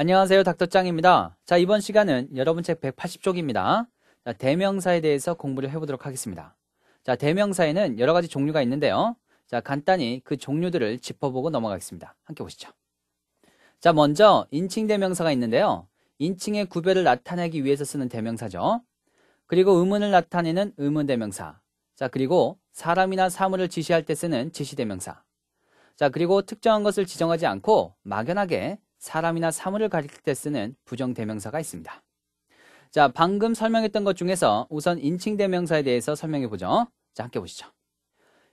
안녕하세요. 닥터짱입니다. 자, 이번 시간은 여러분 책 180쪽입니다. 자, 대명사에 대해서 공부를 해보도록 하겠습니다. 자, 대명사에는 여러 가지 종류가 있는데요. 자, 간단히 그 종류들을 짚어보고 넘어가겠습니다. 함께 보시죠. 자, 먼저 인칭 대명사가 있는데요. 인칭의 구별을 나타내기 위해서 쓰는 대명사죠. 그리고 의문을 나타내는 의문 대명사. 자, 그리고 사람이나 사물을 지시할 때 쓰는 지시 대명사. 자, 그리고 특정한 것을 지정하지 않고 막연하게 사람이나 사물을 가리킬 때 쓰는 부정대명사가 있습니다. 자, 방금 설명했던 것 중에서 우선 인칭대명사에 대해서 설명해 보죠. 자, 함께 보시죠.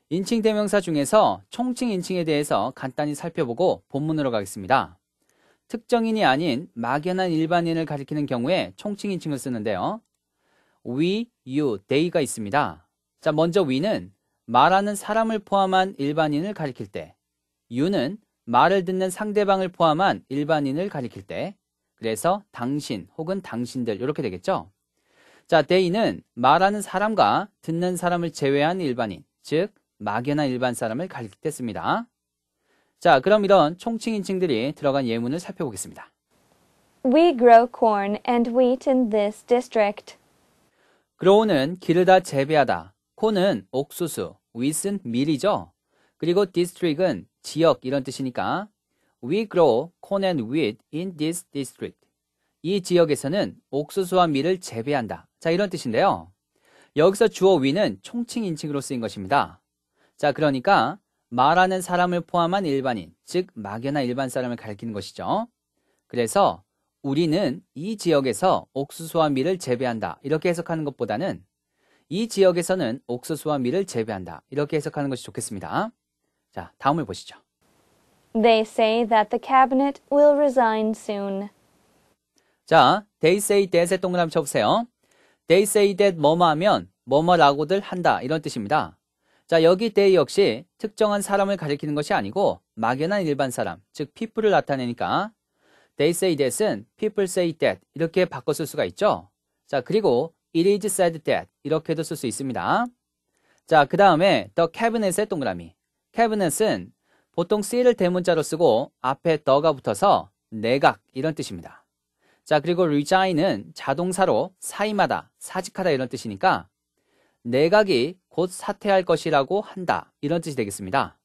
인칭대명사 중에서 총칭 인칭에 대해서 간단히 살펴보고 본문으로 가겠습니다. 특정인이 아닌 막연한 일반인을 가리키는 경우에 총칭 인칭을 쓰는데요. we, you, they가 있습니다. 자, 먼저 we는 말하는 사람을 포함한 일반인을 가리킬 때 you는 말을 듣는 상대방을 포함한 일반인을 가리킬 때 그래서 당신 혹은 당신들 이렇게 되겠죠. 자, 데이는 말하는 사람과 듣는 사람을 제외한 일반인, 즉 막연한 일반 사람을 가리킬 때 씁니다. 자, 그럼 이런 총칭 인칭들이 들어간 예문을 살펴보겠습니다. We grow corn and wheat in this district. grow는 기르다 재배하다, corn은 옥수수, wheat은 밀이죠. 그리고 district은 지역 이런 뜻이니까 We grow corn and wheat in this district. 이 지역에서는 옥수수와 밀을 재배한다. 자, 이런 뜻인데요. 여기서 주어 위는 총칭 인칭으로 쓰인 것입니다. 자, 그러니까 말하는 사람을 포함한 일반인, 즉 막연한 일반 사람을 가리키는 것이죠. 그래서 우리는 이 지역에서 옥수수와 밀을 재배한다. 이렇게 해석하는 것보다는 이 지역에서는 옥수수와 밀을 재배한다. 이렇게 해석하는 것이 좋겠습니다. 자, 다음을 보시죠. They say that the cabinet will resign soon. 자, they say that의 동그라미 쳐보세요. They say that 뭐뭐 하면 뭐뭐라고들 한다 이런 뜻입니다. 자, 여기 they 역시 특정한 사람을 가리키는 것이 아니고 막연한 일반 사람, 즉 people을 나타내니까 they say that은 people say that 이렇게 바꿔 쓸 수가 있죠. 자, 그리고 it is said that 이렇게도 쓸 수 있습니다. 자, 그 다음에 the cabinet의 동그라미. 캐비넷은 보통 C를 대문자로 쓰고 앞에 더가 붙어서 내각 이런 뜻입니다. 자, 그리고 r e g i n 은 자동사로 사임하다, 사직하다 이런 뜻이니까 내각이 곧 사퇴할 것이라고 한다 이런 뜻이 되겠습니다.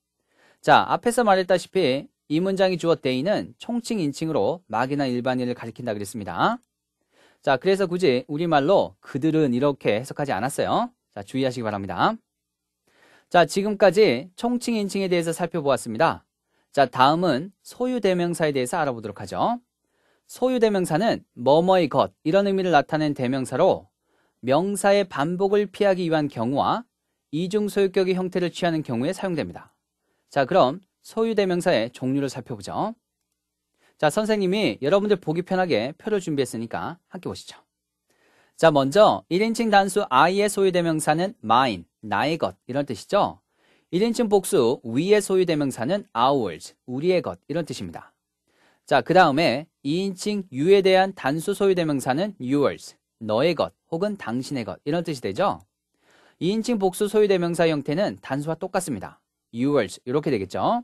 자, 앞에서 말했다시피 이 문장이 주어 데이는 총칭 인칭으로 막이나 일반인을 가리킨다 그랬습니다. 자, 그래서 굳이 우리말로 그들은 이렇게 해석하지 않았어요. 자, 주의하시기 바랍니다. 자, 지금까지 총칭, 인칭에 대해서 살펴보았습니다. 자, 다음은 소유대명사에 대해서 알아보도록 하죠. 소유대명사는 뭐뭐의 것 이런 의미를 나타낸 대명사로 명사의 반복을 피하기 위한 경우와 이중소유격의 형태를 취하는 경우에 사용됩니다. 자, 그럼 소유대명사의 종류를 살펴보죠. 자, 선생님이 여러분들 보기 편하게 표를 준비했으니까 함께 보시죠. 자, 먼저 1인칭 단수 i의 소유 대명사는 mine, 나의 것 이런 뜻이죠. 1인칭 복수 we의 소유 대명사는 ours, 우리의 것 이런 뜻입니다. 자, 그 다음에 2인칭 you에 대한 단수 소유 대명사는 yours, 너의 것 혹은 당신의 것 이런 뜻이 되죠. 2인칭 복수 소유 대명사 형태는 단수와 똑같습니다. yours 이렇게 되겠죠.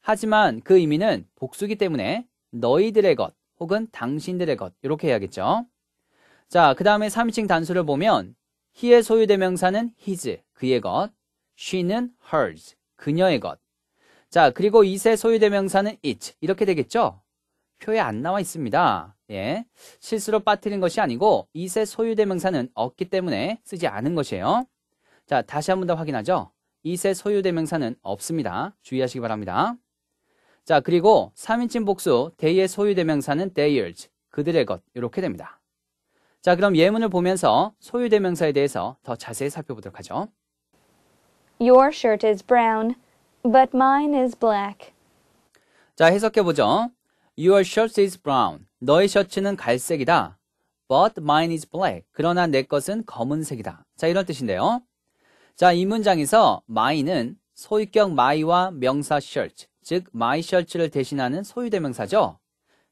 하지만 그 의미는 복수기 때문에 너희들의 것 혹은 당신들의 것 이렇게 해야겠죠. 자, 그 다음에 3인칭 단수를 보면 he의 소유 대명사는 his, 그의 것, she는 hers, 그녀의 것. 자, 그리고 it의 소유 대명사는 it, 이렇게 되겠죠? 표에 안 나와 있습니다. 예, 실수로 빠뜨린 것이 아니고 it의 소유 대명사는 없기 때문에 쓰지 않은 것이에요. 자, 다시 한 번 더 확인하죠. it의 소유 대명사는 없습니다. 주의하시기 바랍니다. 자, 그리고 3인칭 복수 they의 소유 대명사는 theirs, 그들의 것, 이렇게 됩니다. 자, 그럼 예문을 보면서 소유대명사에 대해서 더 자세히 살펴보도록 하죠. Your shirt is brown, but mine is black. 자, 해석해보죠. Your shirt is brown. 너의 셔츠는 갈색이다. But mine is black. 그러나 내 것은 검은색이다. 자, 이런 뜻인데요. 자, 이 문장에서 mine은 소유격 my와 명사 shirt, 즉 my shirt를 대신하는 소유대명사죠.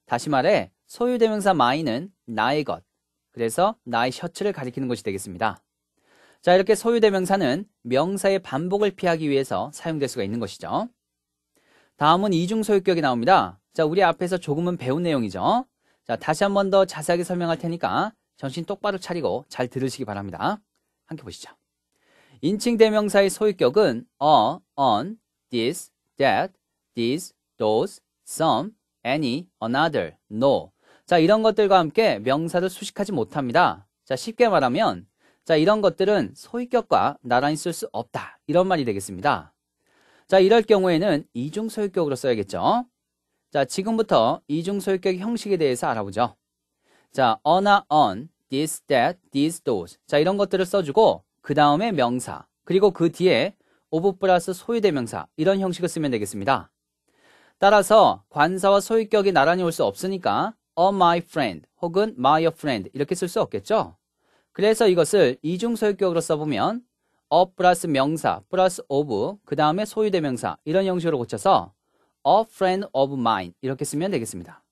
다시 말해, 소유대명사 mine은 나의 것, 그래서 나의 셔츠를 가리키는 것이 되겠습니다. 자, 이렇게 소유대명사는 명사의 반복을 피하기 위해서 사용될 수가 있는 것이죠. 다음은 이중소유격이 나옵니다. 자, 우리 앞에서 조금은 배운 내용이죠. 자, 다시 한 번 더 자세하게 설명할 테니까 정신 똑바로 차리고 잘 들으시기 바랍니다. 함께 보시죠. 인칭 대명사의 소유격은 a, 어, on, this, that, these, those, some, any, another, no, 자, 이런 것들과 함께 명사를 수식하지 못합니다. 자, 쉽게 말하면 자, 이런 것들은 소유격과 나란히 쓸 수 없다. 이런 말이 되겠습니다. 자, 이럴 경우에는 이중 소유격으로 써야겠죠. 자, 지금부터 이중 소유격 형식에 대해서 알아보죠. 자, on나 on, this, that, t h e s those. 자, 이런 것들을 써주고 그 다음에 명사, 그리고 그 뒤에 오브 플러스 소유대명사 이런 형식을 쓰면 되겠습니다. 따라서 관사와 소유격이 나란히 올 수 없으니까 a 어, my friend 혹은 my friend 이렇게 쓸 수 없겠죠? 그래서 이것을 이중소유격으로 써보면 a 어 플러스 명사 플러스 of 그 다음에 소유대명사 이런 형식으로 고쳐서 a 어 friend of mine 이렇게 쓰면 되겠습니다.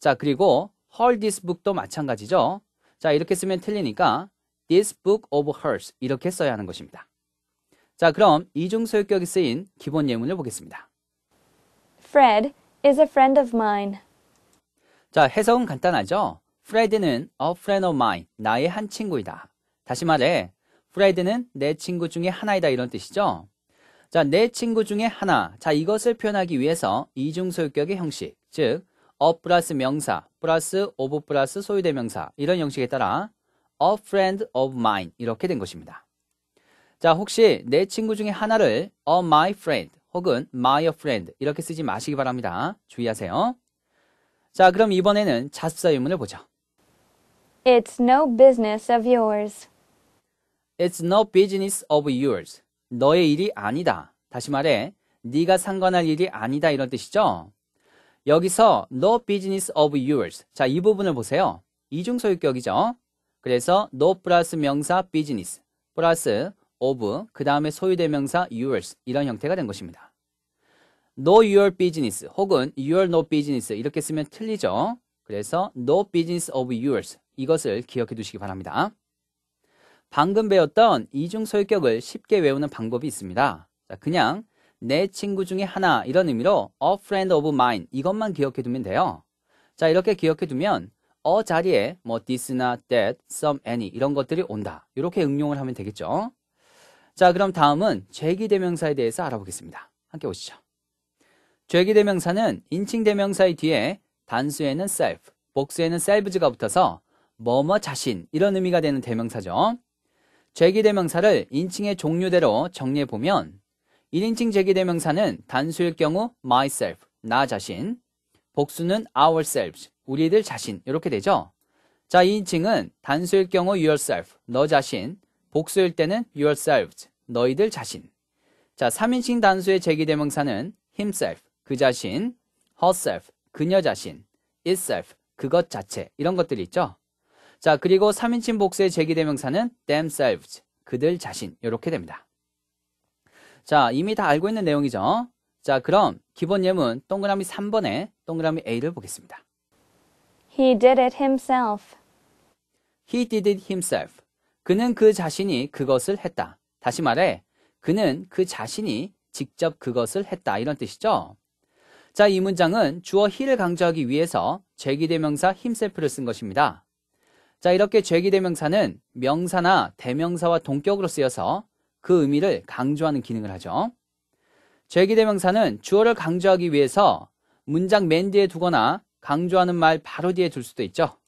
자 그리고 her this book도 마찬가지죠. 자 이렇게 쓰면 틀리니까 this book of hers 이렇게 써야 하는 것입니다. 자 그럼 이중소유격이 쓰인 기본 예문을 보겠습니다. Fred is a friend of mine. 자, 해석은 간단하죠? 프레드는 a friend of mine, 나의 한 친구이다. 다시 말해, 프레드는 내 친구 중에 하나이다 이런 뜻이죠? 자, 내 친구 중에 하나. 자, 이것을 표현하기 위해서 이중소유격의 형식, 즉, 어 플러스 명사, 플러스 오브 플러스 소유대명사 이런 형식에 따라 a friend of mine 이렇게 된 것입니다. 자, 혹시 내 친구 중에 하나를 a my friend 혹은 my friend 이렇게 쓰지 마시기 바랍니다. 주의하세요. 자, 그럼 이번에는 자습사 유문을 보죠. It's no business of yours. It's no business of yours. 너의 일이 아니다. 다시 말해, 네가 상관할 일이 아니다 이런 뜻이죠. 여기서 no business of yours. 자, 이 부분을 보세요. 이중소유격이죠. 그래서 no 플러스 명사 business 플러스 of 그 다음에 소유대명사 yours 이런 형태가 된 것입니다. no your business 혹은 your no business 이렇게 쓰면 틀리죠. 그래서 no business of yours 이것을 기억해 두시기 바랍니다. 방금 배웠던 이중소유격을 쉽게 외우는 방법이 있습니다. 그냥 내 친구 중에 하나 이런 의미로 a friend of mine 이것만 기억해 두면 돼요. 자 이렇게 기억해 두면 어 자리에 뭐 this나 that, some, any 이런 것들이 온다. 이렇게 응용을 하면 되겠죠. 자 그럼 다음은 제기대명사에 대해서 알아보겠습니다. 함께 오시죠. 죄기 대명사는 인칭 대명사의 뒤에 단수에는 self, 복수에는 selfs가 붙어서 뭐뭐 자신 이런 의미가 되는 대명사죠. 죄기 대명사를 인칭의 종류대로 정리해 보면 1인칭 제기 대명사는 단수일 경우 myself, 나 자신, 복수는 ourselves, 우리들 자신 이렇게 되죠. 자, 2인칭은 단수일 경우 yourself, 너 자신, 복수일 때는 yourselves, 너희들 자신. 자, 3인칭 단수의 제기 대명사는 himself, 그 자신, herself, 그녀 자신, itself, 그것 자체 이런 것들이 있죠. 자, 그리고 3인칭 복수의 제기대명사는 themselves, 그들 자신 이렇게 됩니다. 자, 이미 다 알고 있는 내용이죠. 자, 그럼 기본 예문 동그라미 3번에 동그라미 A를 보겠습니다. He did it himself. He did it himself. 그는 그 자신이 그것을 했다. 다시 말해, 그는 그 자신이 직접 그것을 했다. 이런 뜻이죠. 자, 이 문장은 주어 힐을 강조하기 위해서 제기대명사 힘셀프를 쓴 것입니다. 자, 이렇게 제기대명사는 명사나 대명사와 동격으로 쓰여서 그 의미를 강조하는 기능을 하죠. 제기대명사는 주어를 강조하기 위해서 문장 맨 뒤에 두거나 강조하는 말 바로 뒤에 둘 수도 있죠.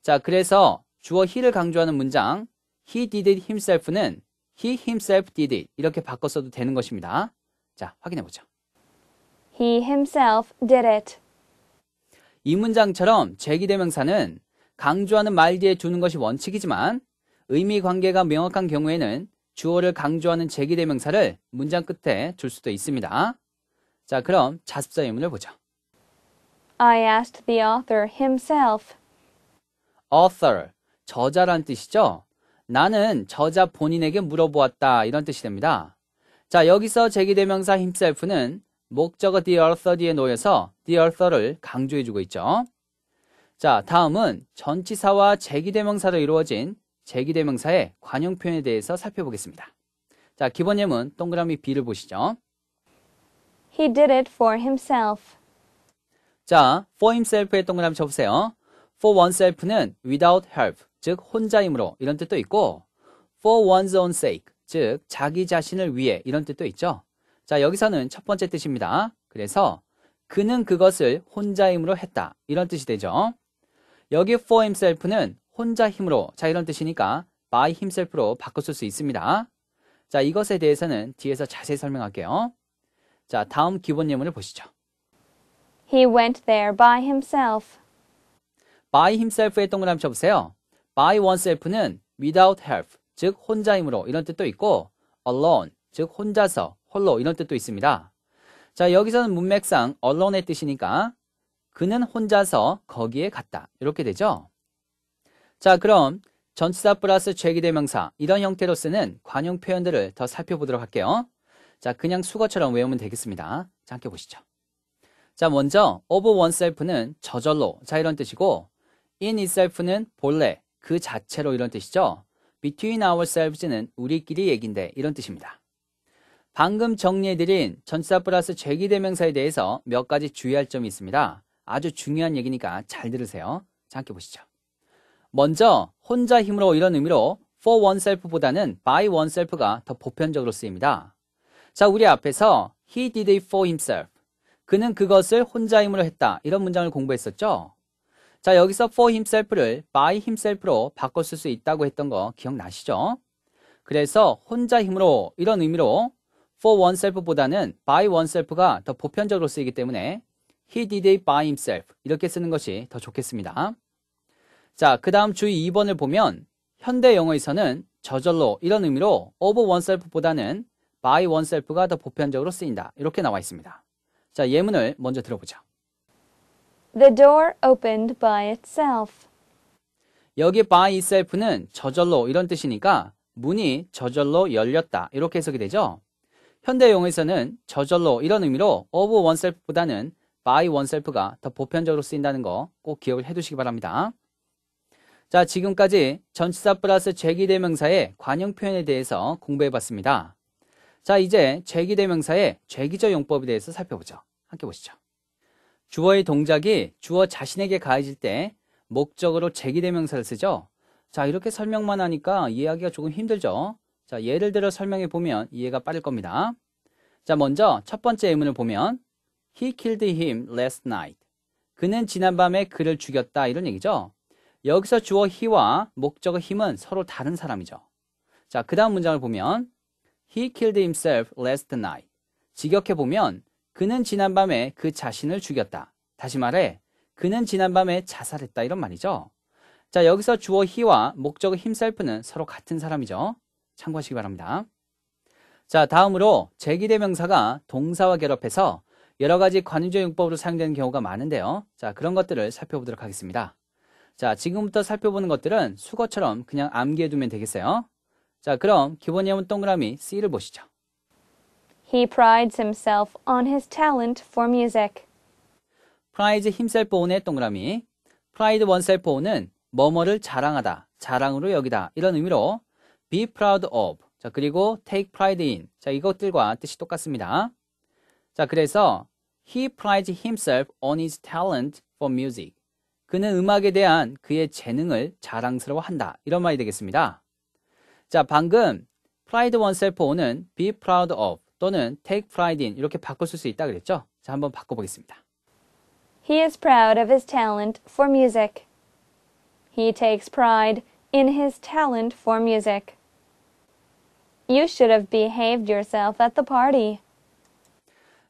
자, 그래서 주어 힐을 강조하는 문장 he did it himself는 he himself did it 이렇게 바꿔 써도 되는 것입니다. 자, 확인해 보죠. He himself did it. 이 문장처럼 제기대명사는 강조하는 말 뒤에 두는 것이 원칙이지만 의미 관계가 명확한 경우에는 주어를 강조하는 제기대명사를 문장 끝에 줄 수도 있습니다. 자, 그럼 자습자 예문을 보죠. I asked the author himself. author, 저자란 뜻이죠. 나는 저자 본인에게 물어보았다 이런 뜻이 됩니다. 자, 여기서 제기대명사 himself는 목적어 the a u t h 에 놓여서 the a u t h o 를 강조해주고 있죠. 자, 다음은 전치사와 제기대명사로 이루어진 제기대명사의 관용 표현에 대해서 살펴보겠습니다. 자, 기본 예문 동그라미 B를 보시죠. He did it for himself. 자, for himself의 동그라미 쳐보세요. for oneself는 without help, 즉 혼자임으로 이런 뜻도 있고 for one's own sake, 즉 자기 자신을 위해 이런 뜻도 있죠. 자, 여기서는 첫 번째 뜻입니다. 그래서 그는 그것을 혼자 힘으로 했다. 이런 뜻이 되죠. 여기 for himself는 혼자 힘으로. 자, 이런 뜻이니까 by himself로 바꿨을수 있습니다. 자, 이것에 대해서는 뒤에서 자세히 설명할게요. 자, 다음 기본 예문을 보시죠. He went there by himself. by himself의 동그라미 쳐보세요. by oneself는 without help, 즉 혼자 힘으로 이런 뜻도 있고 alone, 즉 혼자서 홀로 이런 뜻도 있습니다. 자, 여기서는 문맥상 언론의 뜻이니까 그는 혼자서 거기에 갔다. 이렇게 되죠. 자, 그럼 전치사 플러스 최기대명사 이런 형태로 쓰는 관용 표현들을 더 살펴보도록 할게요. 자, 그냥 수거처럼 외우면 되겠습니다. 자, 함께 보시죠. 자, 먼저 of oneself는 저절로 자 이런 뜻이고 in itself는 본래 그 자체로 이런 뜻이죠. between ourselves는 우리끼리 얘긴데 이런 뜻입니다. 방금 정리해드린 전치사 플러스 재기 대명사에 대해서 몇 가지 주의할 점이 있습니다. 아주 중요한 얘기니까 잘 들으세요. 자, 함께 보시죠. 먼저 혼자 힘으로 이런 의미로 for oneself보다는 by oneself가 더 보편적으로 쓰입니다. 자, 우리 앞에서 he did it for himself. 그는 그것을 혼자 힘으로 했다. 이런 문장을 공부했었죠? 자, 여기서 for himself를 by himself로 바꿨을수 있다고 했던 거 기억나시죠? 그래서 혼자 힘으로 이런 의미로 for oneself보다는 by oneself가 더 보편적으로 쓰이기 때문에 he did it by himself 이렇게 쓰는 것이 더 좋겠습니다. 자, 그 다음 주의 2번을 보면 현대 영어에서는 저절로 이런 의미로 of oneself보다는 by oneself가 더 보편적으로 쓰인다. 이렇게 나와 있습니다. 자, 예문을 먼저 들어보죠. The door opened by itself. 여기 by itself는 저절로 이런 뜻이니까 문이 저절로 열렸다. 이렇게 해석이 되죠. 현대 용어에서는 저절로 이런 의미로 of oneself보다는 by oneself가 더 보편적으로 쓰인다는 거 꼭 기억을 해두시기 바랍니다. 자, 지금까지 전치사 플러스 죄기대명사의 관용 표현에 대해서 공부해봤습니다. 자, 이제 죄기대명사의 죄기적 용법에 대해서 살펴보죠. 함께 보시죠. 주어의 동작이 주어 자신에게 가해질 때 목적으로 제기대명사를 쓰죠. 자, 이렇게 설명만 하니까 이해하기가 조금 힘들죠. 자, 예를 들어 설명해 보면 이해가 빠를 겁니다. 자, 먼저 첫 번째 예문을 보면 He killed him last night. 그는 지난밤에 그를 죽였다 이런 얘기죠. 여기서 주어 he와 목적어 힘은 서로 다른 사람이죠. 자, 그 다음 문장을 보면 He killed himself last night. 직역해 보면 그는 지난밤에 그 자신을 죽였다. 다시 말해 그는 지난밤에 자살했다 이런 말이죠. 자, 여기서 주어 he와 목적어 himself는 서로 같은 사람이죠. 참고하시기 바랍니다. 자, 다음으로 제기대명사가 동사와 결합해서 여러 가지 관우제 용법으로 사용되는 경우가 많은데요. 자, 그런 것들을 살펴보도록 하겠습니다. 자, 지금부터 살펴보는 것들은 수거처럼 그냥 암기해 두면 되겠어요. 자, 그럼 기본 예문 동그라미 C를 보시죠. He prides himself on his talent for music. prides himself on의 동그라미. pride oneself on은 뭐뭐를 자랑하다, 자랑으로 여기다 이런 의미로 be proud of. 자, 그리고 take pride in. 자, 이것들과 뜻이 똑같습니다. 자, 그래서 he prides himself on his talent for music. 그는 음악에 대한 그의 재능을 자랑스러워한다. 이런 말이 되겠습니다. 자, 방금 pride oneself on은 be proud of 또는 take pride in 이렇게 바꿔 쓸수 있다 그랬죠? 자, 한번 바꿔 보겠습니다. He is proud of his talent for music. He takes pride in his talent for music. You should have behaved yourself at the party.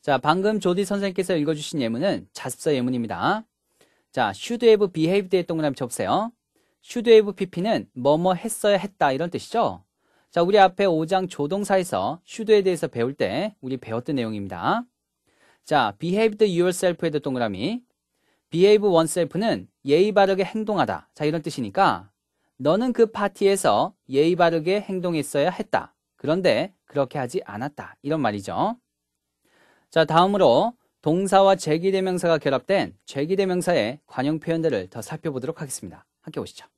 자, 방금 조디 선생님께서 읽어주신 예문은 자습서 예문입니다. 자, should have behaved 했던 거 한번 접세요. should have pp는 뭐뭐 했어야 했다 이런 뜻이죠. 자, 우리 앞에 5장 조동사에서 should에 대해서 배울 때 우리 배웠던 내용입니다. 자, behaved yourself 해 동그라미. behave oneself는 예의 바르게 행동하다. 자, 이런 뜻이니까 너는 그 파티에서 예의 바르게 행동했어야 했다. 그런데 그렇게 하지 않았다. 이런 말이죠. 자, 다음으로 동사와 제기대명사가 결합된 제기대명사의 관용 표현들을 더 살펴보도록 하겠습니다. 함께 보시죠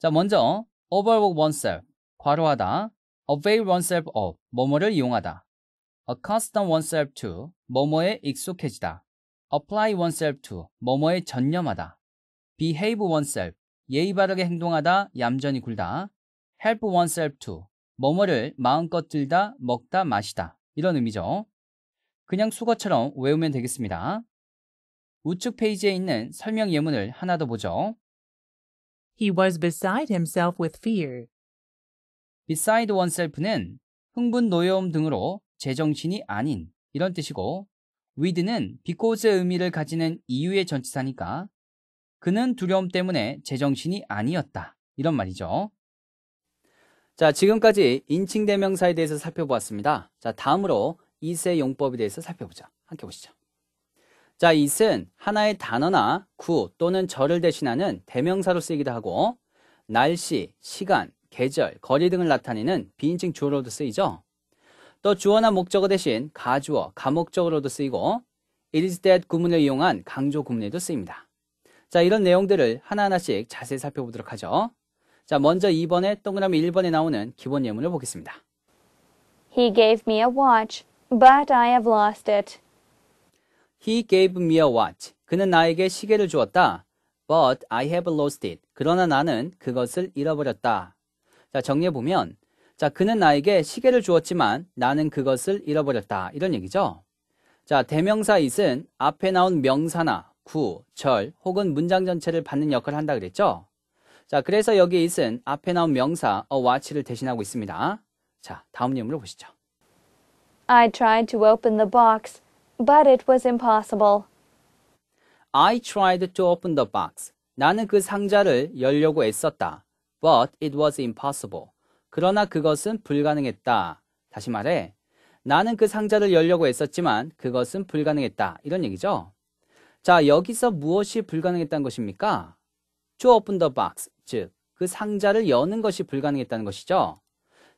자, 먼저 overwork oneself, 과로하다, avail oneself of, 뭐뭐를 이용하다, accustom oneself to, 뭐뭐에 익숙해지다, apply oneself to, 뭐뭐에 전념하다, behave oneself, 예의 바르게 행동하다, 얌전히 굴다, help oneself to, 뭐뭐를 마음껏 들다, 먹다, 마시다 이런 의미죠. 그냥 수거처럼 외우면 되겠습니다. 우측 페이지에 있는 설명 예문을 하나 더 보죠. He was beside himself with fear. beside oneself는 흥분, 노여움 등으로 제정신이 아닌 이런 뜻이고 with는 because의 의미를 가지는 이유의 전치사니까 그는 두려움 때문에 제정신이 아니었다 이런 말이죠. 자, 지금까지 인칭 대명사에 대해서 살펴보았습니다. 자, 다음으로 이세 용법에 대해서 살펴보자. 함께 보시죠. 자, 이는 하나의 단어나 구 또는 절을 대신하는 대명사로 쓰이기도 하고 날씨, 시간, 계절, 거리 등을 나타내는 비인칭 주어로도 쓰이죠. 또 주어나 목적어 대신 가주어, 가목적으로도 쓰이고 is that 구문을 이용한 강조 구문에도 쓰입니다. 자, 이런 내용들을 하나하나씩 자세히 살펴보도록 하죠. 자, 먼저 2번에 동그라미 1번에 나오는 기본 예문을 보겠습니다. He gave me a watch, but I have lost it. He gave me a watch. 그는 나에게 시계를 주었다. But I have lost it. 그러나 나는 그것을 잃어버렸다. 자, 정리해 보면 자, 그는 나에게 시계를 주었지만 나는 그것을 잃어버렸다. 이런 얘기죠. 자, 대명사 it은 앞에 나온 명사나 구, 절 혹은 문장 전체를 받는 역할을 한다 그랬죠. 자, 그래서 여기 에있은 앞에 나온 명사 a watch를 대신하고 있습니다. 자, 다음 예문을 보시죠. I tried to open the box, but it was impossible. I tried to open the box. 나는 그 상자를 열려고 애썼다. But it was impossible. 그러나 그것은 불가능했다. 다시 말해, 나는 그 상자를 열려고 애썼지만 그것은 불가능했다. 이런 얘기죠. 자, 여기서 무엇이 불가능했다는 것입니까? to open the box, 즉 그 상자를 여는 것이 불가능했다는 것이죠.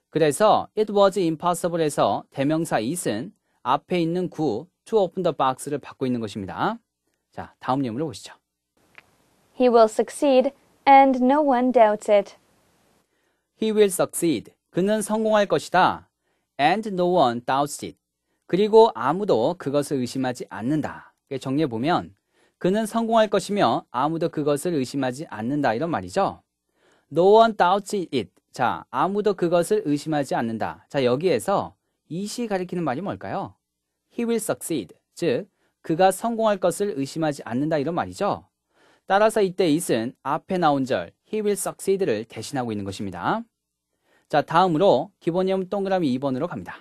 그래서 it was impossible에서 대명사 is은 앞에 있는 구 to open the box를 받고 있는 것입니다. 자, 다음 예문을 보시죠. He will succeed and no one doubts it. He will succeed. 그는 성공할 것이다. And no one doubts it. 그리고 아무도 그것을 의심하지 않는다. 정리해 보면 그는 성공할 것이며 아무도 그것을 의심하지 않는다 이런 말이죠. No one doubts it. 자, 아무도 그것을 의심하지 않는다. 자, 여기에서 이시 가리키는 말이 뭘까요? He will succeed. 즉, 그가 성공할 것을 의심하지 않는다 이런 말이죠. 따라서 이때 it은 앞에 나온 절 he will succeed를 대신하고 있는 것입니다. 자, 다음으로 기본형 동그라미 2번으로 갑니다.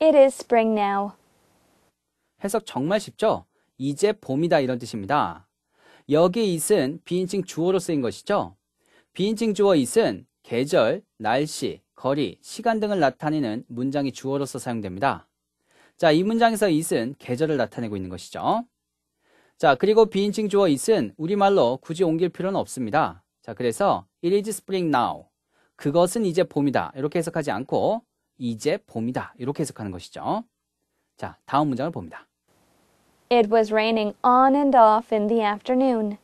It is spring now. 해석 정말 쉽죠? 이제 봄이다 이런 뜻입니다. 여기 i s 은 비인칭 주어로 쓰인 것이죠. 비인칭 주어 i s 은 계절, 날씨, 거리, 시간 등을 나타내는 문장이 주어로서 사용됩니다. 자, 이 문장에서 i s 은 계절을 나타내고 있는 것이죠. 자, 그리고 비인칭 주어 i s 은 우리말로 굳이 옮길 필요는 없습니다. 자, 그래서 it is spring now. 그것은 이제 봄이다. 이렇게 해석하지 않고 이제 봄이다. 이렇게 해석하는 것이죠. 자, 다음 문장을 봅니다. It was raining on and off in the afternoon.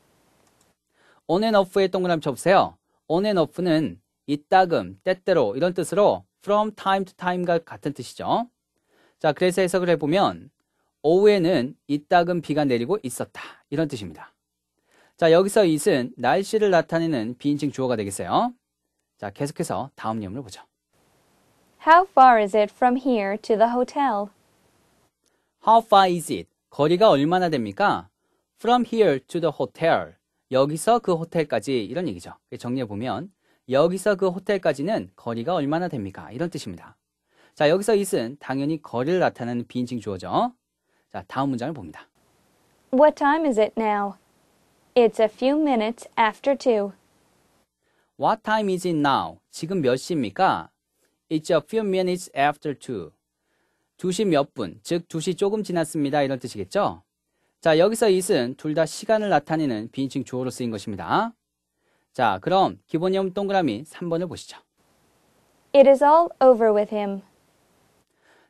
on and off의 동그라미 쳐보세요. on and off는 이따금, 때때로 이런 뜻으로 from time to time과 같은 뜻이죠. 자, 그래서 해석을 해보면 오후에는 이따금 비가 내리고 있었다. 이런 뜻입니다. 자, 여기서 it은 날씨를 나타내는 비인칭 주어가 되겠어요. 자, 계속해서 다음 예문을 보죠. How far is it from here to the hotel? How far is it 거리가 얼마나 됩니까? From here to the hotel. 여기서 그 호텔까지 이런 얘기죠. 정리해 보면 여기서 그 호텔까지는 거리가 얼마나 됩니까? 이런 뜻입니다. 자, 여기서 이은 당연히 거리를 나타내는 비인칭 주어죠. 자, 다음 문장을 봅니다. What time is it now? It's a few minutes after t What o w time is it now? 지금 몇 시입니까? It's a few minutes after two. 2시 몇 분, 즉 2시 조금 지났습니다. 이런 뜻이겠죠? 자, 여기서 it은 둘 다 시간을 나타내는 비인칭 주어로 쓰인 것입니다. 자, 그럼 기본형 동그라미 3번을 보시죠. It is all over with him.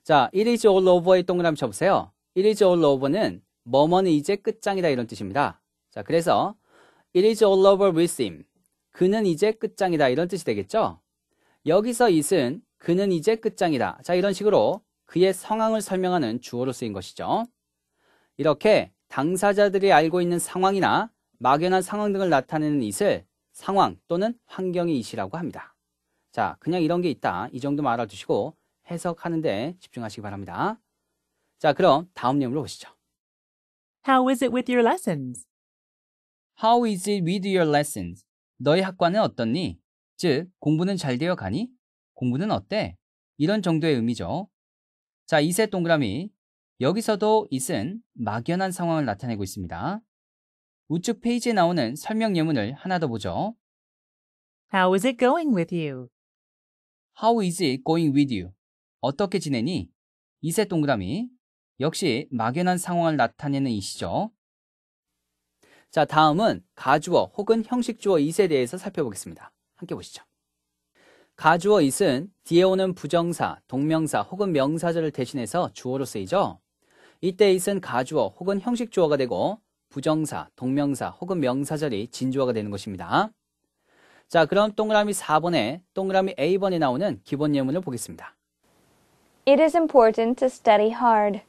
자, it is all over의 동그라미 쳐보세요. it is all over는 뭐뭐는 이제 끝장이다 이런 뜻입니다. 자, 그래서 it is all over with him. 그는 이제 끝장이다 이런 뜻이 되겠죠? 여기서 it은 그는 이제 끝장이다. 자, 이런 식으로 그의 성황을 설명하는 주어로 쓰인 것이죠. 이렇게 당사자들이 알고 있는 상황이나 막연한 상황 등을 나타내는 이슬, 상황 또는 환경의 이시라고 합니다. 자, 그냥 이런 게 있다. 이 정도만 알아두시고 해석하는 데 집중하시기 바랍니다. 자, 그럼 다음 내용으로 보시죠. How is it with your lessons? How is it with your lessons? 너의 학과는 어떻니? 즉, 공부는 잘 되어 가니? 공부는 어때? 이런 정도의 의미죠. 자, 이셋 동그라미. 여기서도 이은 막연한 상황을 나타내고 있습니다. 우측 페이지에 나오는 설명 예문을 하나 더 보죠. How is it going with you? How is it going with you? 어떻게 지내니? 이셋 동그라미. 역시 막연한 상황을 나타내는 이시죠. 자, 다음은 가주어 혹은 형식주어 이세에 대해서 살펴보겠습니다. 함께 보시죠. 가주어 it은 뒤에 오는 부정사, 동명사 혹은 명사절을 대신해서 주어로 쓰이죠. 이때 it은 가주어 혹은 형식주어가 되고 부정사, 동명사 혹은 명사절이 진주어가 되는 것입니다. 자, 그럼 동그라미 4번에 동그라미 A번에 나오는 기본 예문을 보겠습니다. It is important to study hard.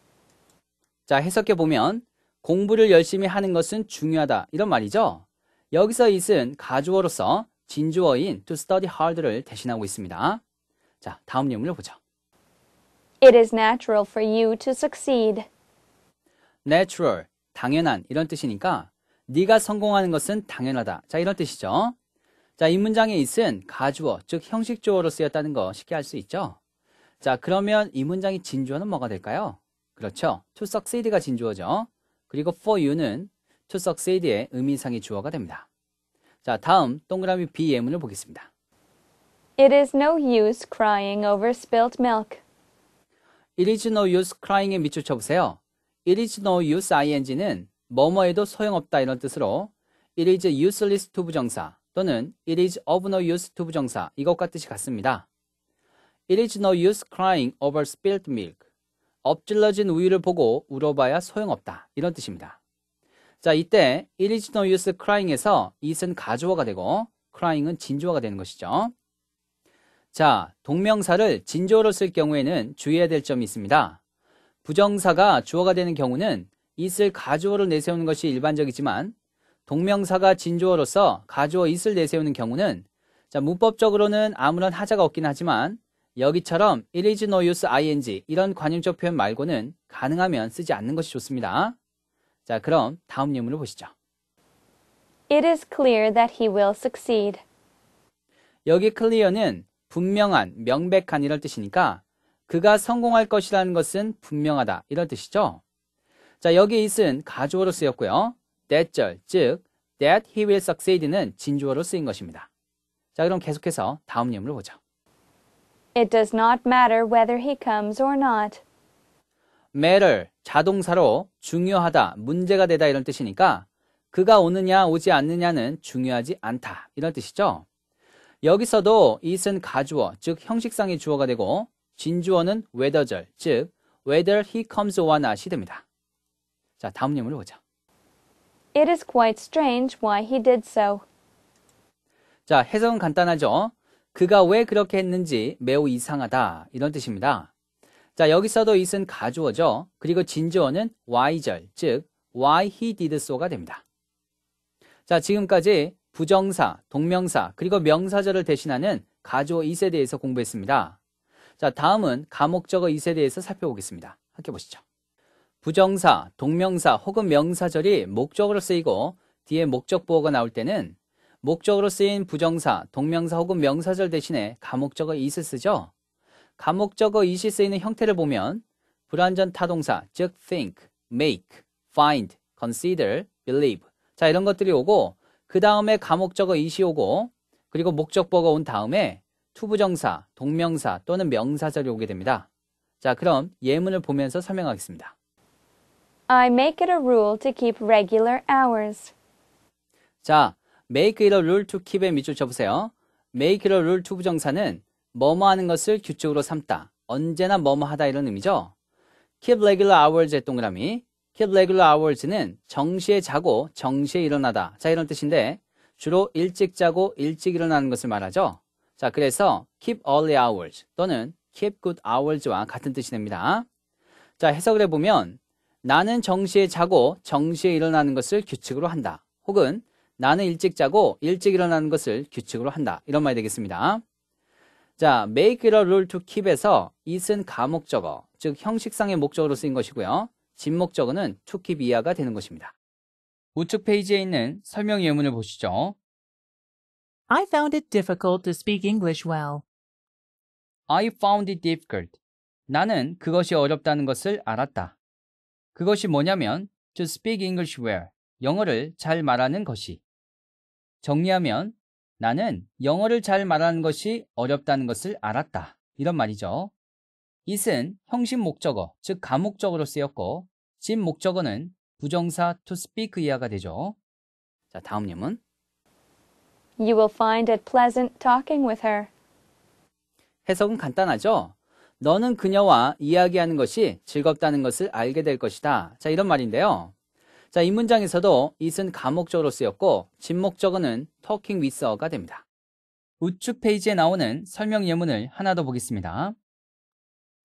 자, 해석해 보면 공부를 열심히 하는 것은 중요하다 이런 말이죠. 여기서 it은 가주어로서 진주어인 to study hard를 대신하고 있습니다. 자, 다음 예문을 보죠. It is natural for you to succeed. natural, 당연한 이런 뜻이니까 네가 성공하는 것은 당연하다. 자, 이런 뜻이죠. 자, 이 문장에 is은 가주어, 즉 형식주어로 쓰였다는 거 쉽게 알 수 있죠. 자, 그러면 이 문장이 진주어는 뭐가 될까요? 그렇죠. to succeed가 진주어죠. 그리고 for you는 to succeed의 의미상의 주어가 됩니다. 자, 다음 동그라미 B 예문을 보겠습니다. It is no use crying over spilt milk. It is no use crying에 밑줄쳐 보세요. It is no use ing는 뭐뭐에도 소용없다 이런 뜻으로 it is useless to 부정사 또는 it is of no use to 부정사 이것과 뜻이 같습니다. It is no use crying over spilt milk. 엎질러진 우유를 보고 울어봐야 소용없다 이런 뜻입니다. 자, 이때 it is no use crying에서 it은 가주어가 되고 crying은 진주어가 되는 것이죠. 자, 동명사를 진주어로 쓸 경우에는 주의해야 될 점이 있습니다. 부정사가 주어가 되는 경우는 it을 가주어로 내세우는 것이 일반적이지만 동명사가 진주어로서 가주어 it을 내세우는 경우는 자, 문법적으로는 아무런 하자가 없긴 하지만 여기처럼 it is no use ing 이런 관용적 표현 말고는 가능하면 쓰지 않는 것이 좋습니다. 자, 그럼 다음 예문을 보시죠. It is clear that he will succeed. 여기 clear는 분명한, 명백한 이럴 뜻이니까 그가 성공할 것이라는 것은 분명하다 이럴 뜻이죠. 자, 여기 it은 가주어로 쓰였고요. that절, 즉 that he will succeed는 진주어로 쓰인 것입니다. 자, 그럼 계속해서 다음 예문을 보죠. It does not matter whether he comes or not. matter 자동사로 중요하다, 문제가 되다 이런 뜻이니까 그가 오느냐 오지 않느냐는 중요하지 않다 이런 뜻이죠. 여기서도 it은 가주어 즉 형식상의 주어가 되고 진주어는 whether절 즉 whether he comes or not이 됩니다. 자 다음 예문을 보죠 It is quite strange why he did so. 자 해석은 간단하죠. 그가 왜 그렇게 했는지 매우 이상하다 이런 뜻입니다. 자, 여기서도 is은 가주어죠. 그리고 진주어는 y절, 즉 why he did so가 됩니다. 자, 지금까지 부정사, 동명사, 그리고 명사절을 대신하는 가주어 2세 대해서 공부했습니다. 자, 다음은 가목적어 2세 대해서 살펴보겠습니다. 함께 보시죠. 부정사, 동명사 혹은 명사절이 목적으로 쓰이고 뒤에 목적 보어가 나올 때는 목적으로 쓰인 부정사, 동명사 혹은 명사절 대신에 가목적어 이스 쓰죠. 감목적어 이시 쓰이는 형태를 보면 불완전 타동사 즉 think, make, find, consider, believe 자 이런 것들이 오고 그 다음에 감목적어 이시 오고 그리고 목적보거온 다음에 투부정사, 동명사 또는 명사절이 오게 됩니다. 자 그럼 예문을 보면서 설명하겠습니다. I make it a rule to keep regular hours. 자, make it a rule to keep에 밑줄 쳐보세요. make it a rule to 부정사는 뭐뭐 하는 것을 규칙으로 삼다. 언제나 뭐뭐 하다 이런 의미죠. keep regular hours의 동그라미. keep regular hours는 정시에 자고 정시에 일어나다. 자, 이런 뜻인데 주로 일찍 자고 일찍 일어나는 것을 말하죠. 자, 그래서 keep early hours 또는 keep good hours와 같은 뜻이 됩니다. 자, 해석을 해보면 나는 정시에 자고 정시에 일어나는 것을 규칙으로 한다. 혹은 나는 일찍 자고 일찍 일어나는 것을 규칙으로 한다. 이런 말이 되겠습니다. 자, make it a rule to keep에서 it은 가목적어, 즉 형식상의 목적으로 쓰인 것이고요. 진목적어는 to keep 이하가 되는 것입니다. 우측 페이지에 있는 설명 예문을 보시죠. I found it difficult to speak English well. I found it difficult. 나는 그것이 어렵다는 것을 알았다. 그것이 뭐냐면 to speak English well, 영어를 잘 말하는 것이. 정리하면 나는 영어를 잘 말하는 것이 어렵다는 것을 알았다. 이런 말이죠. it은 형식 목적어, 즉 가목적으로 쓰였고 진 목적어는 부정사 to speak 이하가 되죠. 자, 다음 예문. You will find it pleasant talking with her. 해석은 간단하죠? 너는 그녀와 이야기하는 것이 즐겁다는 것을 알게 될 것이다. 자, 이런 말인데요. 자, 이 문장에서도 it은 감옥적으로 쓰였고 진목적어는 talking with가 됩니다. 우측 페이지에 나오는 설명 예문을 하나 더 보겠습니다.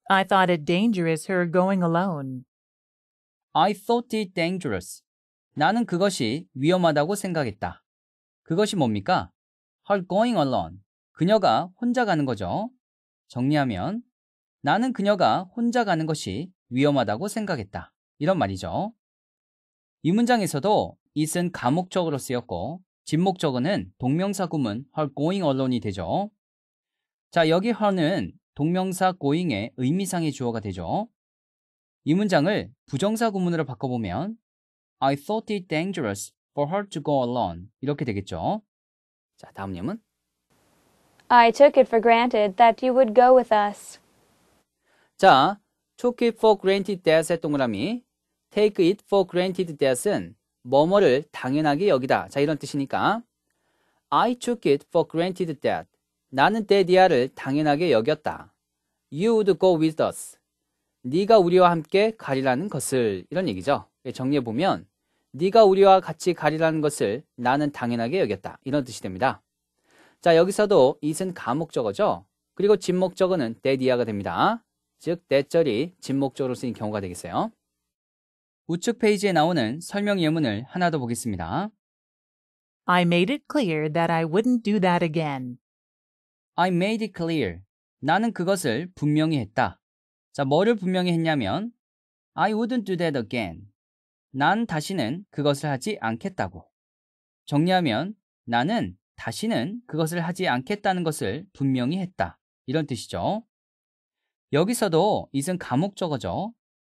I thought it dangerous her going alone. I thought it dangerous. 나는 그것이 위험하다고 생각했다. 그것이 뭡니까? Her going alone. 그녀가 혼자 가는 거죠. 정리하면 나는 그녀가 혼자 가는 것이 위험하다고 생각했다. 이런 말이죠. 이 문장에서도 it은 감목적으로 쓰였고 진목적어는 동명사 구문 her going alone이 되죠. 자 여기 her는 동명사 going의 의미상의 주어가 되죠. 이 문장을 부정사 구문으로 바꿔보면 I thought it dangerous for her to go alone 이렇게 되겠죠. 자 다음 예문 I took it for granted that you would go with us. 자, took it for granted that 의 동그라미 take it for granted that은 뭐뭐를 당연하게 여기다. 자, 이런 뜻이니까 I took it for granted that 나는 데디아를 당연하게 여겼다. You would go with us. 네가 우리와 함께 가리라는 것을 이런 얘기죠. 예, 정리해 보면 네가 우리와 같이 가리라는 것을 나는 당연하게 여겼다. 이런 뜻이 됩니다. 자, 여기서도 it은 가목적어죠. 그리고 진목적어는 데디아가 됩니다. 즉, 대절이 진목적으로 쓰인 경우가 되겠어요. 우측 페이지에 나오는 설명 예문을 하나 더 보겠습니다. I made it clear that I wouldn't do that again. I made it clear. 나는 그것을 분명히 했다. 자, 뭐를 분명히 했냐면 I wouldn't do that again. 난 다시는 그것을 하지 않겠다고. 정리하면 나는 다시는 그것을 하지 않겠다는 것을 분명히 했다. 이런 뜻이죠. 여기서도 이은 감옥 적어죠.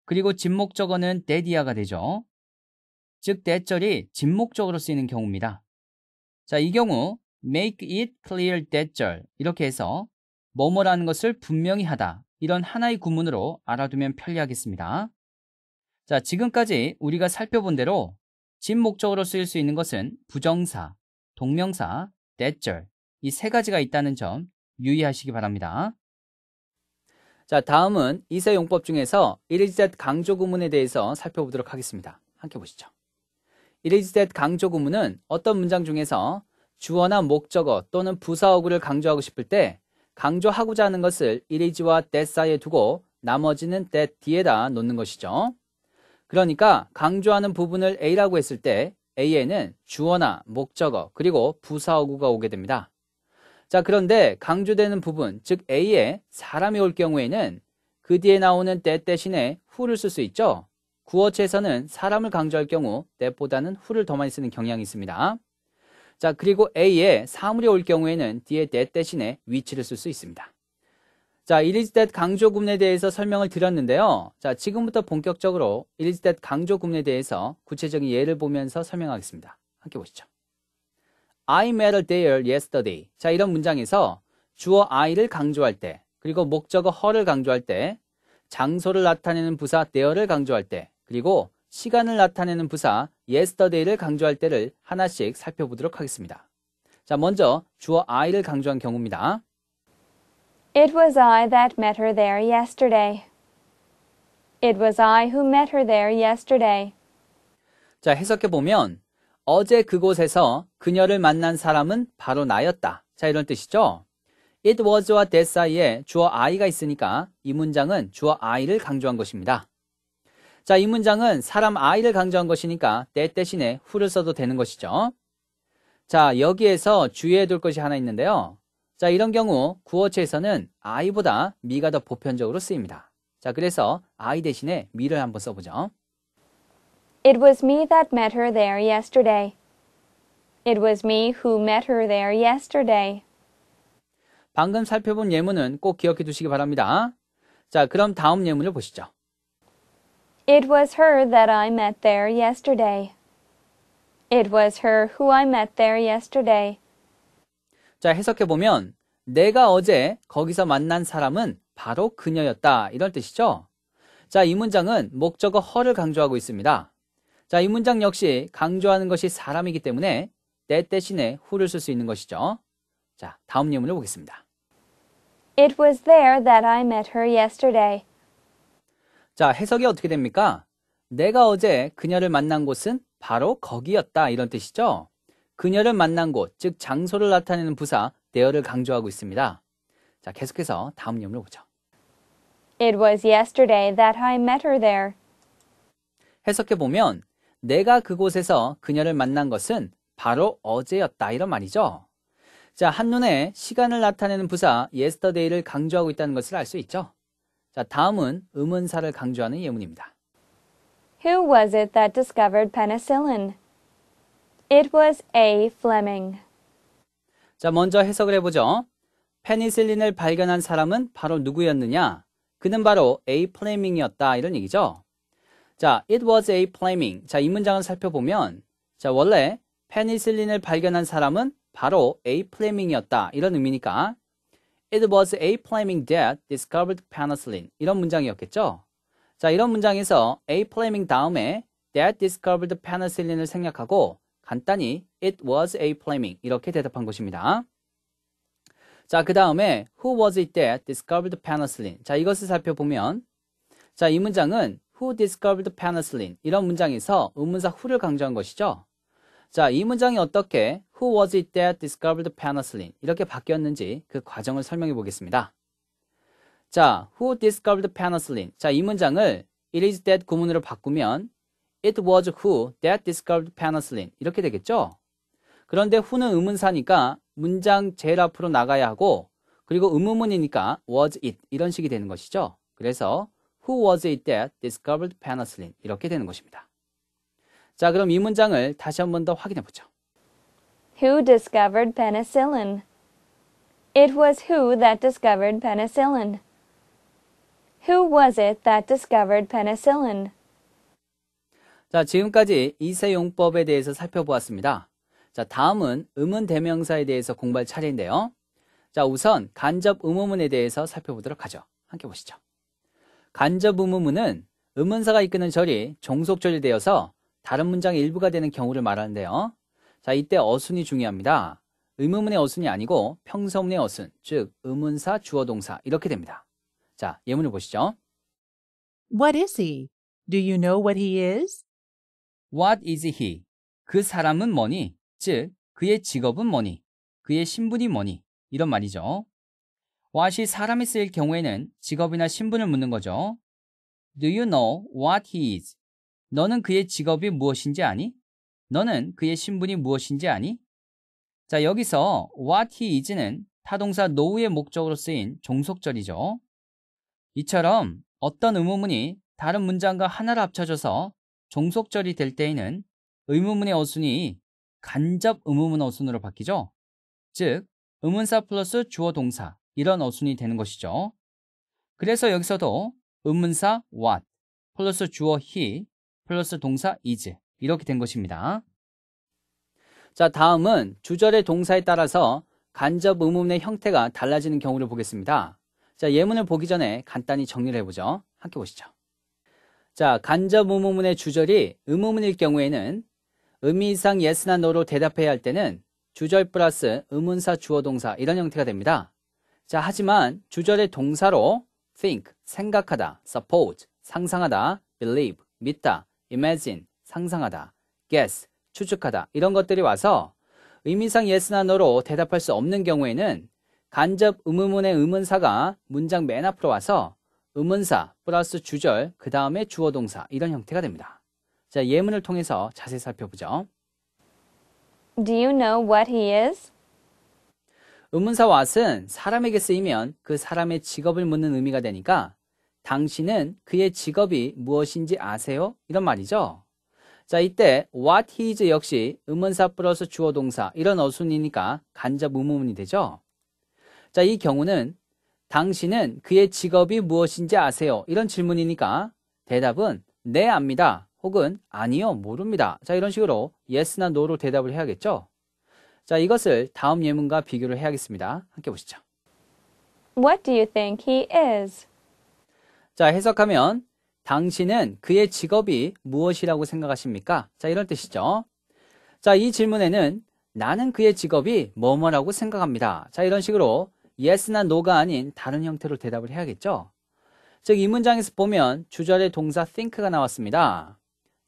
그리고 진목적어는 데디아가 되죠. 즉 대절이 진목적으로 쓰이는 경우입니다. 자, 이 경우 make it clear 대절 이렇게 해서 뭐뭐라는 것을 분명히 하다 이런 하나의 구문으로 알아두면 편리하겠습니다. 자, 지금까지 우리가 살펴본 대로 진목적으로 쓰일 수 있는 것은 부정사, 동명사, 대절 이 세 가지가 있다는 점 유의하시기 바랍니다. 자, 다음은 이세 용법 중에서 1의 강조 구문에 대해서 살펴보도록 하겠습니다. 함께 보시죠. 1의 강조 구문은 어떤 문장 중에서 주어나 목적어 또는 부사어구를 강조하고 싶을 때 강조하고자 하는 것을 1의와 t h a 사이에 두고 나머지는 t 뒤에다 놓는 것이죠. 그러니까 강조하는 부분을 A라고 했을 때 A에는 주어나 목적어 그리고 부사어구가 오게 됩니다. 자, 그런데 강조되는 부분, 즉 A에 사람이 올 경우에는 그 뒤에 나오는 때 대신에 who를 쓸 수 있죠. 구어체에서는 사람을 강조할 경우 that보다는 who를 더 많이 쓰는 경향이 있습니다. 자, 그리고 A에 사물이 올 경우에는 뒤에 that 대신에 위치를 쓸 수 있습니다. 자, it is that 강조 구문에 대해서 설명을 드렸는데요. 자, 지금부터 본격적으로 it is that 강조 구문에 대해서 구체적인 예를 보면서 설명하겠습니다. 함께 보시죠. I met there yesterday. 자, 이런 문장에서 주어 I를 강조할 때, 그리고 목적어 허를 강조할 때, 장소를 나타내는 부사 there를 강조할 때, 그리고 시간을 나타내는 부사 yesterday를 강조할 때를 하나씩 살펴보도록 하겠습니다. 자, 먼저 주어 I를 강조한 경우입니다. It was I that met her there yesterday. It was I who met her there yesterday. 자, 해석해 보면 어제 그곳에서 그녀를 만난 사람은 바로 나였다. 자, 이런 뜻이죠. It was와 that 사이에 주어 I가 있으니까 이 문장은 주어 I를 강조한 것입니다. 자, 이 문장은 사람 I를 강조한 것이니까 that 대신에 who를 써도 되는 것이죠. 자, 여기에서 주의해 둘 것이 하나 있는데요. 자, 이런 경우 구어체에서는 I보다 m e 가더 보편적으로 쓰입니다. 자, 그래서 I 대신에 m e 를 한번 써보죠. It was me that met her there yesterday. It was me who met her there yesterday. 방금 살펴본 예문은 꼭 기억해 두시기 바랍니다. 자, 그럼 다음 예문을 보시죠. It was her that I met there yesterday. It was her who I met there yesterday. 자, 해석해 보면 내가 어제 거기서 만난 사람은 바로 그녀였다. 이런 뜻이죠. 자, 이 문장은 목적어 허를 강조하고 있습니다. 자, 이 문장 역시 강조하는 것이 사람이기 때문에 that 대신에 who를 쓸 수 있는 것이죠. 자, 다음 예문을 보겠습니다. It was there that I met her yesterday. 자, 해석이 어떻게 됩니까? 내가 어제 그녀를 만난 곳은 바로 거기였다 이런 뜻이죠. 그녀를 만난 곳, 즉 장소를 나타내는 부사 there를 강조하고 있습니다. 자, 계속해서 다음 예문을 보죠. It was yesterday that I met her there. 해석해 보면 내가 그곳에서 그녀를 만난 것은 바로 어제였다 이런 말이죠. 자, 한눈에 시간을 나타내는 부사 yesterday를 강조하고 있다는 것을 알 수 있죠. 자, 다음은 음운사를 강조하는 예문입니다. Who was it that discovered penicillin? It was A. Fleming. 자, 먼저 해석을 해보죠. 페니실린을 발견한 사람은 바로 누구였느냐? 그는 바로 A. 플레밍이었다 이런 얘기죠. 자, it was a flaming. 자, 이 문장을 살펴보면 자, 원래 페니실린을 발견한 사람은 바로 A. l i n g 이었다 이런 의미니까 It was A. Fleming that discovered penicillin. 이런 문장이었겠죠? 자, 이런 문장에서 A. Fleming 다음에 that discovered penicillin을 생략하고 간단히 It was A. Fleming 이렇게 대답한 것입니다. 자, 그 다음에 Who was it that discovered penicillin? 자, 이것을 살펴보면 자, 이 문장은 who discovered penicillin 이런 문장에서 의문사 who를 강조한 것이죠. 자, 이 문장이 어떻게 who was it that discovered penicillin 이렇게 바뀌었는지 그 과정을 설명해 보겠습니다. 자, who discovered penicillin. 자, 이 문장을 it is that 구문으로 바꾸면 it was who that discovered penicillin 이렇게 되겠죠? 그런데 who는 의문사니까 문장 제일 앞으로 나가야 하고 그리고 의문문이니까 was it 이런 식이 되는 것이죠. 그래서 who was it that discovered penicillin 이렇게 되는 것입니다. 자, 그럼 이 문장을 다시 한 번 더 확인해 보죠. Who discovered penicillin? It was who that discovered penicillin. Who was it that discovered penicillin? 자, 지금까지 이세 용법에 대해서 살펴보았습니다. 자, 다음은 음운 대명사에 대해서 공부할 차례인데요. 자, 우선 간접 음호문에 대해서 살펴보도록 하죠. 함께 보시죠. 간접음음문은 음문사가 이끄는 절이 종속절이 되어서 다른 문장의 일부가 되는 경우를 말하는데요. 자, 이때 어순이 중요합니다. 의문문의 어순이 아니고 평서문의 어순, 즉 의문사, 주어동사 이렇게 됩니다. 자, 예문을 보시죠. What is he? Do you know what he is? What is he? 그 사람은 뭐니? 즉, 그의 직업은 뭐니? 그의 신분이 뭐니? 이런 말이죠. what이 사람이 쓰일 경우에는 직업이나 신분을 묻는 거죠. Do you know what he is? 너는 그의 직업이 무엇인지 아니? 너는 그의 신분이 무엇인지 아니? 자, 여기서 what he is는 타동사 know의 목적으로 쓰인 종속절이죠. 이처럼 어떤 의문문이 다른 문장과 하나를 합쳐져서 종속절이 될 때에는 의문문의 어순이 간접 의문문 어순으로 바뀌죠. 즉, 의문사 플러스 주어 동사, 이런 어순이 되는 것이죠. 그래서 여기서도 음문사 what 플러스 주어 he 플러스 동사 is 이렇게 된 것입니다. 자, 다음은 주절의 동사에 따라서 간접 의문의 형태가 달라지는 경우를 보겠습니다. 자, 예문을 보기 전에 간단히 정리를 해보죠. 함께 보시죠. 자, 간접 음문문의 주절이 음문문일 경우에는 의미 이상 예스나 노로 대답해야 할 때는 주절 플러스 음문사 주어 동사 이런 형태가 됩니다. 자, 하지만 주절의 동사로 think, 생각하다, suppose, 상상하다, believe, 믿다, imagine, 상상하다, guess, 추측하다 이런 것들이 와서 의미상 yes나 no로 대답할 수 없는 경우에는 간접 의문문의 의문사가 문장 맨 앞으로 와서 의문사 플러스 주절 그 다음에 주어동사 이런 형태가 됩니다. 자 예문을 통해서 자세히 살펴보죠. Do you know what he is? 음문사와 왓은 사람에게 쓰이면 그 사람의 직업을 묻는 의미가 되니까 당신은 그의 직업이 무엇인지 아세요? 이런 말이죠. 자, 이때 what he is 역시 음문사 플러스 주어 동사 이런 어순이니까 간접 의문문이 되죠. 자, 이 경우는 당신은 그의 직업이 무엇인지 아세요? 이런 질문이니까 대답은 네, 압니다. 혹은 아니요, 모릅니다. 자, 이런 식으로 yes나 no로 대답을 해야겠죠. 자, 이것을 다음 예문과 비교를 해야겠습니다. 함께 보시죠. What do you think he is? 자, 해석하면 당신은 그의 직업이 무엇이라고 생각하십니까? 자, 이런 뜻이죠. 자, 이 질문에는 나는 그의 직업이 뭐뭐라고 생각합니다. 자, 이런 식으로 yes나 no가 아닌 다른 형태로 대답을 해야겠죠. 즉, 이 문장에서 보면 주절의 동사 think가 나왔습니다.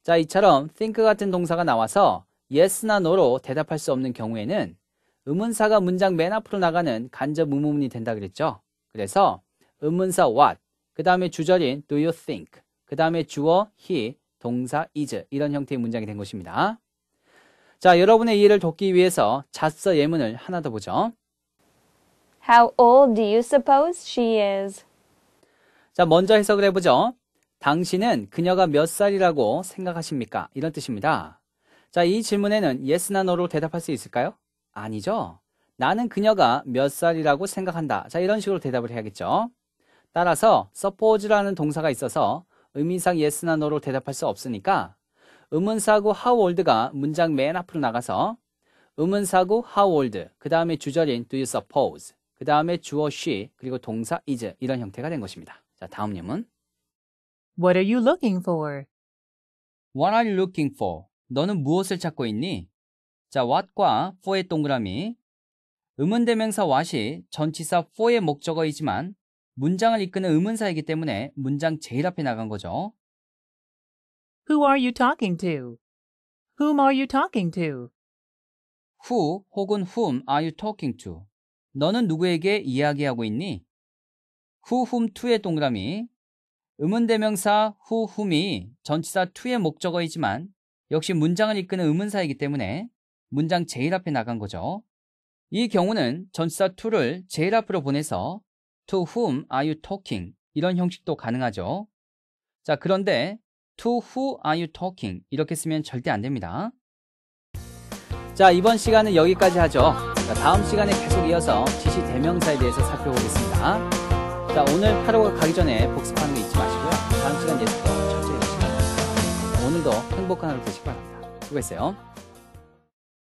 자, 이처럼 think 같은 동사가 나와서 yes나 no로 대답할 수 없는 경우에는 의문사가 문장 맨 앞으로 나가는 간접 의문문이 된다 그랬죠. 그래서 의문사 what, 그 다음에 주절인 do you think, 그 다음에 주어 he, 동사 is 이런 형태의 문장이 된 것입니다. 자, 여러분의 이해를 돕기 위해서 자서 예문을 하나 더 보죠. How old do you suppose she is? 자, 먼저 해석을 해보죠. 당신은 그녀가 몇 살이라고 생각하십니까? 이런 뜻입니다. 자, 이 질문에는 yes나 no로 대답할 수 있을까요? 아니죠. 나는 그녀가 몇 살이라고 생각한다. 자, 이런 식으로 대답을 해야겠죠. 따라서 suppose라는 동사가 있어서 의미상 yes나 no로 대답할 수 없으니까 음문사구 how old가 문장 맨 앞으로 나가서 음문사구 how old, 그 다음에 주절인 do you suppose, 그 다음에 주어 she, 그리고 동사 is 이런 형태가 된 것입니다. 자, 다음 예문 What are you looking for? What are you looking for? 너는 무엇을 찾고 있니? 자, what과 for의 동그라미. 의문대명사 what이 전치사 for의 목적어이지만 문장을 이끄는 의문사이기 때문에 문장 제일 앞에 나간 거죠. Who are you talking to? Whom are you talking to? Who 혹은 whom are you talking to? 너는 누구에게 이야기하고 있니? Who, whom, to의 동그라미. 의문대명사 who, whom이 전치사 to의 목적어이지만 역시 문장을 이끄는 의문사이기 때문에 문장 제일 앞에 나간 거죠. 이 경우는 전치사 to를 제일 앞으로 보내서 to whom are you talking 이런 형식도 가능하죠. 자 그런데 to who are you talking 이렇게 쓰면 절대 안 됩니다. 자 이번 시간은 여기까지 하죠. 자, 다음 시간에 계속 이어서 지시 대명사에 대해서 살펴보겠습니다. 자 오늘 8호가 가기 전에 복습하는 거 잊지 마시고요. 다음 시간 예습도 철저히 하시고 오늘도 행복한 하루 되시기 바랍니다. 수고했어요.